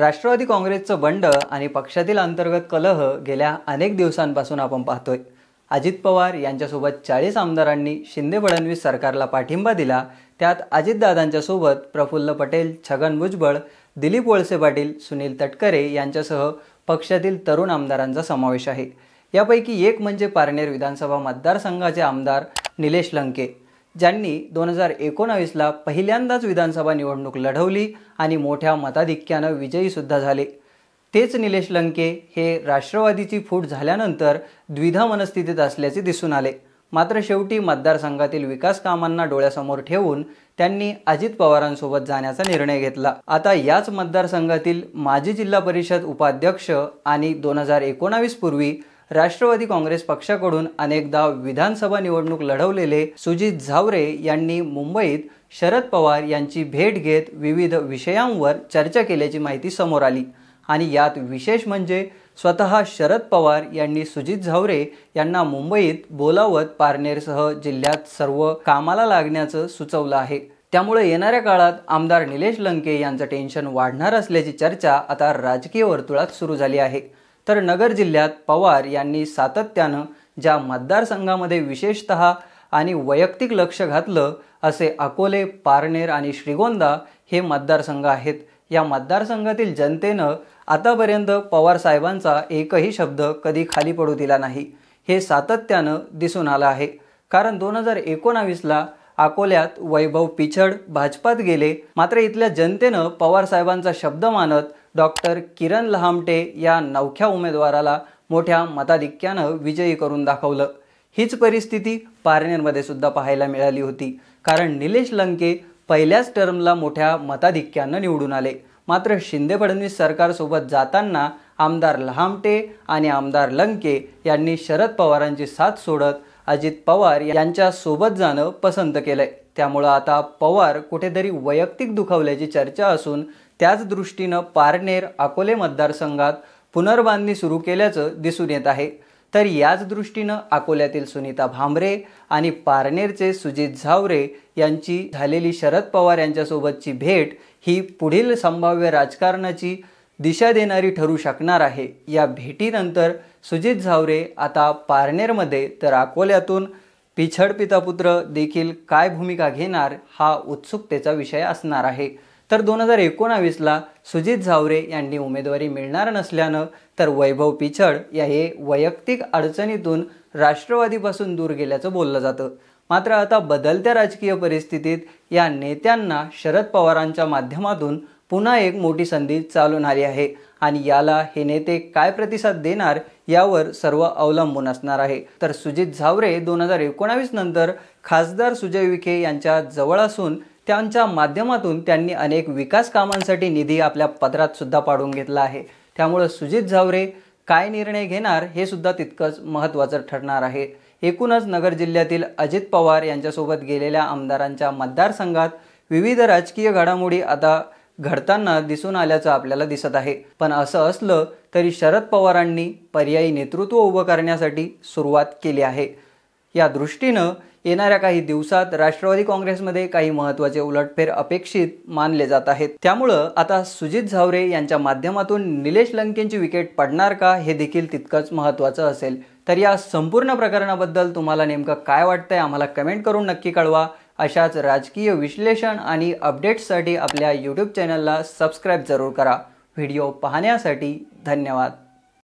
राष्ट्रवादी काँग्रेसचं बंड आणि पक्षातील अंतर्गत कलह गेल्या अनेक दिवसांपासून आपण पाहतोय अजित पवार यांच्यासोबत चाळीस आमदारांनी शिंदे फडणवीस सरकारला पाठिंबा दिला त्यात अजितदादांच्या सोबत प्रफुल्ल पटेल छगन भुजबळ दिलीप वळसे पाटील सुनील तटकरे यांच्यासह पक्षातील तरुण आमदारांचा समावेश आहे यापैकी एक म्हणजे पारनेर विधानसभा मतदारसंघाचे आमदार निलेश लंके ज्यांनी दोन हजार एकोणावीसला पहिल्यांदाच विधानसभा निवडणूक लढवली आणि मोठ्या मताधिक्यानं विजयीसुद्धा झाले तेच निलेश लंके हे राष्ट्रवादीची फूट झाल्यानंतर द्विधा मनस्थितीत असल्याचे दिसून आले मात्र शेवटी मतदारसंघातील विकास कामांना डोळ्यासमोर ठेवून त्यांनी अजित पवारांसोबत जाण्याचा निर्णय घेतला आता याच मतदारसंघातील माजी जिल्हा परिषद उपाध्यक्ष आणि दोन हजार एकोणावीस पूर्वी राष्ट्रवादी काँग्रेस पक्षाकडून अनेकदा विधानसभा निवडणूक लढवलेले सुजित झावरे यांनी मुंबईत शरद पवार यांची भेट घेत विविध विषयांवर चर्चा केल्याची माहिती समोर आली आणि यात विशेष म्हणजे स्वतः शरद पवार यांनी सुजित झावरे यांना मुंबईत बोलावत पारनेरसह जिल्ह्यात सर्व कामाला लागण्याचं सुचवलं आहे त्यामुळे येणाऱ्या काळात आमदार निलेश लंके यांचं टेन्शन वाढणार असल्याची चर्चा आता राजकीय वर्तुळात सुरू झाली आहे तर नगर जिल्ह्यात पवार यांनी सातत्यानं ज्या मतदारसंघामध्ये विशेषत आणि वैयक्तिक लक्ष घातलं असे अकोले पारनेर आणि श्रीगोंदा हे मतदारसंघ आहेत या मतदारसंघातील जनतेनं आतापर्यंत पवार साहेबांचा एकही शब्द कधी खाली पडू दिला नाही हे सातत्यानं दिसून आलं आहे कारण दोन हजार एकोणावीसला अकोल्यात वैभव पिछड भाजपात गेले मात्र इथल्या जनतेनं पवार साहेबांचा शब्द मानत डॉक्टर किरण लहामटे या नवख्या उमेदवाराला मोठ्या मताधिक्यानं विजयी करून दाखवलं हीच परिस्थिती पारनेरमध्ये सुद्धा पाहायला मिळाली होती कारण निलेश लंके पहिल्याच टर्मला मोठ्या मताधिक्यानं निवडून आले मात्र शिंदे फडणवीस सरकारसोबत जाताना आमदार लहामटे आणि आमदार लंके यांनी शरद पवारांची साथ सोडत अजित पवार यांच्या सोबत जाणं पसंत केलंय त्यामुळं आता पवार कुठेतरी वैयक्तिक दुखावल्याची चर्चा असून त्याच दृष्टीनं पारनेर अकोले मतदारसंघात पुनर्बांधणी सुरू केल्याचं दिसून येत आहे तर याच दृष्टीनं अकोल्यातील सुनीता भांबरे आणि पारनेरचे सुजित झावरे यांची झालेली शरद पवार यांच्यासोबतची भेट ही पुढील संभाव्य राजकारणाची दिशा देणारी ठरू शकणार आहे या भेटीनंतर सुजित झावरे आता पारनेरमध्ये तर अकोल्यातून पिछड पितापुत्र देखील काय भूमिका घेणार हा उत्सुकतेचा विषय असणार आहे तर दोन हजार एकोणावीसला सुजित झावरे यांनी उमेदवारी मिळणार नसल्यानं तर वैभव पिछड या हे वैयक्तिक अडचणीतून राष्ट्रवादीपासून दूर गेल्याचं बोललं जातं मात्र आता बदलत्या राजकीय परिस्थितीत या नेत्यांना शरद पवारांच्या माध्यमातून पुन्हा एक मोठी संधी चालून आली आहे आणि याला हे नेते काय प्रतिसाद देणार यावर सर्व अवलंबून असणार आहे तर सुजित झावरे दोन हजार एकोणावीस नंतर खासदार सुजय विखे यांच्या जवळ असून त्यांच्या माध्यमातून त्यांनी अनेक विकास कामांसाठी निधी आपल्या पदरात सुद्धा पाडून घेतला आहे त्यामुळं सुजित झावरे काय निर्णय घेणार हे सुद्धा तितकंच महत्त्वाचं ठरणार आहे एकूणच नगर जिल्ह्यातील अजित पवार यांच्यासोबत गेलेल्या आमदारांच्या मतदारसंघात विविध राजकीय घडामोडी आता घडताना दिसून आल्याचं आपल्याला दिसत आहे पण असं असलं तरी शरद पवारांनी पर्यायी नेतृत्व उभं करण्यासाठी सुरुवात केली आहे या दृष्टीनं येणाऱ्या काही दिवसात राष्ट्रवादी काँग्रेसमध्ये काही महत्त्वाचे उलटफेर अपेक्षित मानले जात आहेत त्यामुळं आता सुजित झावरे यांच्या माध्यमातून निलेश लंकेंची विकेट पडणार का हे देखील तितकंच महत्त्वाचं असेल तर या संपूर्ण प्रकरणाबद्दल तुम्हाला नेमकं काय वाटतंय आम्हाला कमेंट करून नक्की कळवा अशाच राजकीय विश्लेषण आणि अपडेट्ससाठी आपल्या यूट्यूब चॅनलला सबस्क्राईब जरूर करा व्हिडिओ पाहण्यासाठी धन्यवाद